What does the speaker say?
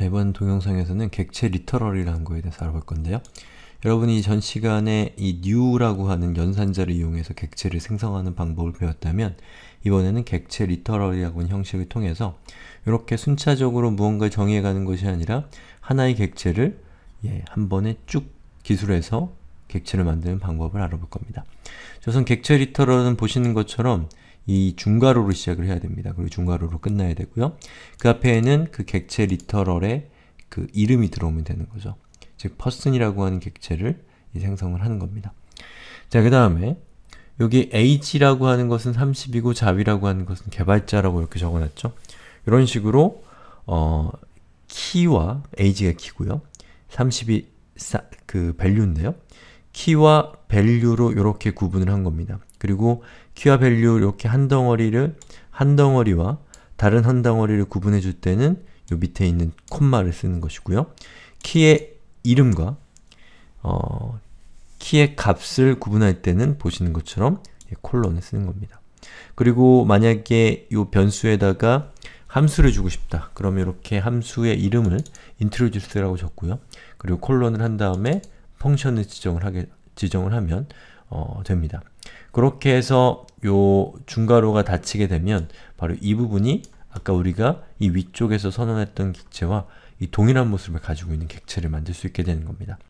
자, 이번 동영상에서는 객체 리터럴이라는 거에 대해서 알아볼 건데요. 여러분이 전 시간에 이 new라고 하는 연산자를 이용해서 객체를 생성하는 방법을 배웠다면 이번에는 객체 리터럴이라고 하는 형식을 통해서 이렇게 순차적으로 무언가를 정의해가는 것이 아니라 하나의 객체를 예, 한 번에 쭉 기술해서 객체를 만드는 방법을 알아볼 겁니다. 우선 객체 리터럴은 보시는 것처럼 이 중괄호로 시작을 해야 됩니다. 그리고 중괄호로 끝나야 되고요. 그 앞에는 그 객체 리터럴의 그 이름이 들어오면 되는 거죠. 즉, person이라고 하는 객체를 생성을 하는 겁니다. 자, 그 다음에 여기 age라고 하는 것은 30이고 자비라고 하는 것은 개발자라고 이렇게 적어놨죠. 이런 식으로 어, 키와 age가 키고요. 30이 사, 그 value인데요. 키와 value로 이렇게 구분을 한 겁니다. 그리고 q 와 밸류 이렇게 한 덩어리를 한 덩어리와 다른 한 덩어리를 구분해 줄 때는 요 밑에 있는 콤마를 쓰는 것이고요. 키의 이름과 어, 키의 값을 구분할 때는 보시는 것처럼 콜론을 쓰는 겁니다. 그리고 만약에 이 변수에다가 함수를 주고 싶다. 그러 이렇게 함수의 이름을 introduce라고 적고요. 그리고 콜론을 한 다음에 펑션을 지정을 하게 지정을 하면 어, 됩니다. 그렇게 해서 요 중괄호가 닫히게 되면 바로 이 부분이 아까 우리가 이 위쪽에서 선언했던 객체와 이 동일한 모습을 가지고 있는 객체를 만들 수 있게 되는 겁니다.